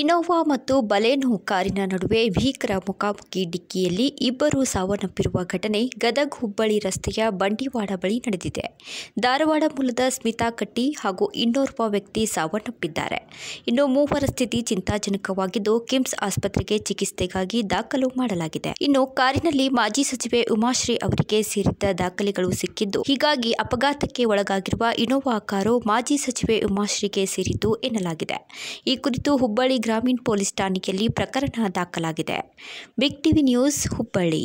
Innova ಮತ್ತು ಬಲೇನೋ ಕಾರಿನ ನಡುವೆ ಭೀಕರ ಮುಖಾಮುಖಿ ಡಿಕ್ಕಿಯಲ್ಲಿ ಇಬ್ಬರು ಸಾವನ್ನಪ್ಪಿರುವ ಘಟನೆ ಗದಗ್ ಹುಬ್ಬಳ್ಳಿ ರಸ್ತೆಯ ಬಂಡಿವಾಡ ಬಳಿ ನಡೆದಿದೆ ಧಾರವಾಡ ಮೂಲದ ಸ್ಮಿತಾ ಕಟ್ಟಿ ಹಾಗೂ ಇನ್ನೋರ್ವ ವ್ಯಕ್ತಿ ಸಾವನ್ನಪ್ಪಿದ್ದಾರೆ ಇನ್ನು ಮೂವರ ಸ್ಥಿತಿ ಚಿಂತಾಜನಕವಾಗಿದ್ದು ಕಿಮ್ಸ್ ಆಸ್ಪತ್ರೆಗೆ ಚಿಕಿತ್ಸೆಗಾಗಿ ದಾಖಲು ಮಾಡಲಾಗಿದೆ ಇನ್ನು ಕಾರಿನಲ್ಲಿ ಮಾಜಿ ಸಚಿವೆ ಉಮಾಶ್ರೀ ಅವರಿಗೆ ಸೇರಿದ್ದ ದಾಖಲೆಗಳು ಸಿಕ್ಕಿದ್ದು ಹೀಗಾಗಿ ಅಪಘಾತಕ್ಕೆ ಒಳಗಾಗಿರುವ ಇನೋವಾ ಕಾರು ಮಾಜಿ ಸಚಿವೆ ಉಮಾಶ್ರೀಗೆ ಸೇರಿದ್ದು ಎನ್ನಲಾಗಿದೆ ಈ ಕುರಿತು ಹುಬ್ಬಳ್ಳಿ ಗ್ರಾಮೀಣ ಪೊಲೀಸ್ ಠಾಣೆಯಲ್ಲಿ ಪ್ರಕರಣ ದಾಖಲಾಗಿದೆ ಬಿಗ್ ಟಿವಿ ನ್ಯೂಸ್ ಹುಬ್ಬಳ್ಳಿ